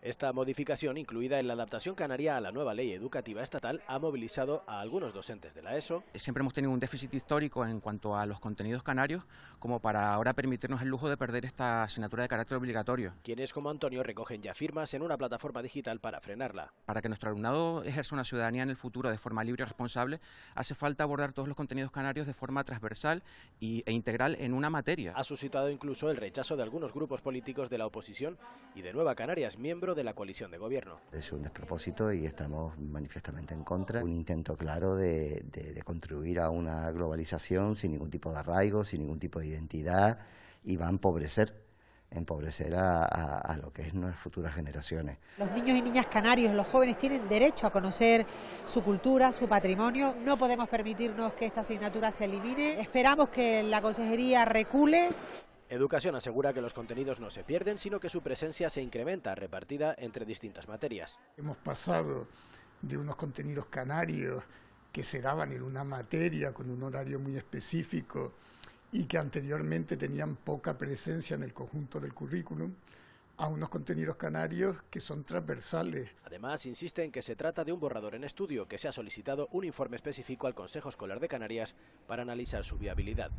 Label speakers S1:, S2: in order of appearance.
S1: Esta modificación, incluida en la adaptación canaria a la nueva ley educativa estatal, ha movilizado a algunos docentes de la ESO.
S2: Siempre hemos tenido un déficit histórico en cuanto a los contenidos canarios, como para ahora permitirnos el lujo de perder esta asignatura de carácter obligatorio.
S1: Quienes como Antonio recogen ya firmas en una plataforma digital para frenarla.
S2: Para que nuestro alumnado ejerza una ciudadanía en el futuro de forma libre y responsable, hace falta abordar todos los contenidos canarios de forma transversal y, e integral en una materia. Ha
S1: suscitado incluso el rechazo de algunos grupos políticos de la oposición y de Nueva Canarias, miembros de la coalición de gobierno.
S3: Es un despropósito y estamos manifiestamente en contra. Un intento claro de, contribuir a una globalización sin ningún tipo de arraigo, sin ningún tipo de identidad y va a empobrecer empobrecer a, a, lo que es nuestras futuras generaciones.
S4: Los niños y niñas canarios, los jóvenes tienen derecho a conocer su cultura, su patrimonio. No podemos permitirnos que esta asignatura se elimine. Esperamos que la consejería recule
S1: Educación asegura que los contenidos no se pierden, sino que su presencia se incrementa, repartida entre distintas materias.
S4: Hemos pasado
S5: de unos contenidos canarios que se daban en una materia con un horario muy específico y que anteriormente tenían poca presencia en el conjunto del currículum, a unos contenidos canarios que son transversales.
S1: Además, insiste en que se trata de un borrador en estudio que se ha solicitado un informe específico al Consejo Escolar de Canarias para analizar su viabilidad.